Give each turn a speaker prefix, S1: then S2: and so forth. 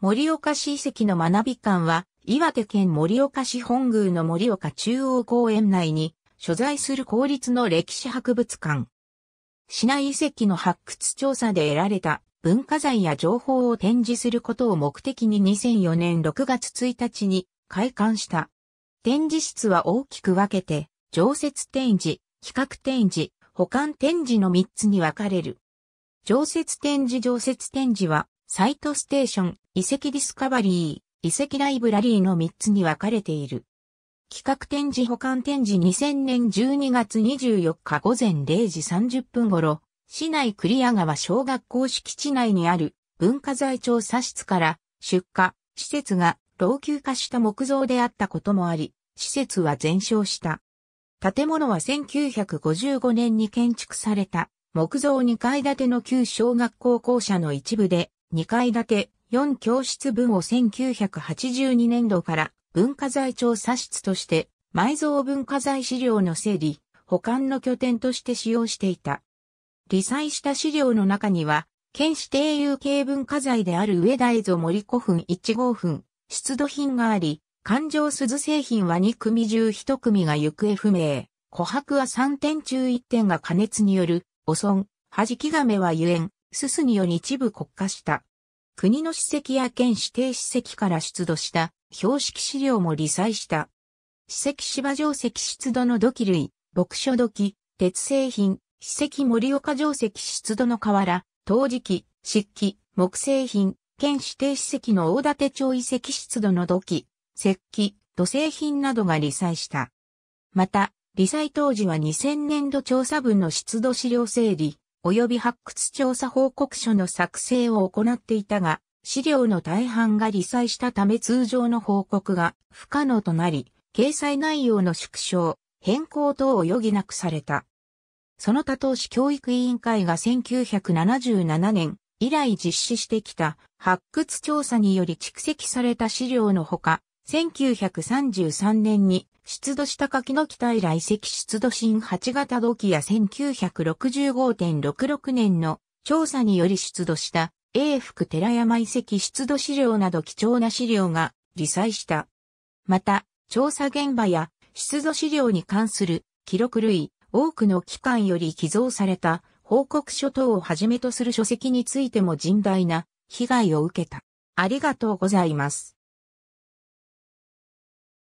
S1: 盛岡市遺跡の学び館は、岩手県盛岡市本宮の盛岡中央公園内に、所在する公立の歴史博物館。市内遺跡の発掘調査で得られた文化財や情報を展示することを目的に2004年6月1日に開館した。展示室は大きく分けて、常設展示、企画展示、保管展示の3つに分かれる。常設展示常設展示は、サイトステーション、遺跡ディスカバリー、遺跡ライブラリーの3つに分かれている。企画展示保管展示2000年12月24日午前0時30分頃、市内クリア川小学校敷地内にある文化財調査室から出荷、施設が老朽化した木造であったこともあり、施設は全焼した。建物は1955年に建築された木造2階建ての旧小学校校舎の一部で2階建て4教室分を1982年度から文化財調査室として埋蔵文化財資料の整理、保管の拠点として使用していた。理載した資料の中には、県指定有形文化財である上大蔵森古墳1号墳、出土品があり、環状鈴製品は2組中1組が行方不明。琥珀は3点中1点が加熱による、汚損、弾き亀はゆえん、すすにより一部国家した。国の史跡や県指定史跡から出土した標識資料も理載した。史跡芝定石出土の土器類、牧書土器、鉄製品、史跡森岡定石出土の瓦、陶磁器、漆器、木製品、県指定史跡の大館町遺跡出土の土器、石器、土製品などが理載した。また、理載当時は2000年度調査分の出土資料整理、及び発掘調査報告書の作成を行っていたが、資料の大半が理災したため通常の報告が不可能となり、掲載内容の縮小、変更等を余儀なくされた。その他当市教育委員会が1977年以来実施してきた発掘調査により蓄積された資料のほか、1933年に出土した柿の木平遺跡出土新8型土器や1965.66年の調査により出土した永福寺山遺跡出土資料など貴重な資料が理載した。また、調査現場や出土資料に関する記録類、多くの機関より寄贈された報告書等をはじめとする書籍についても甚大な被害を受けた。ありがとうございます。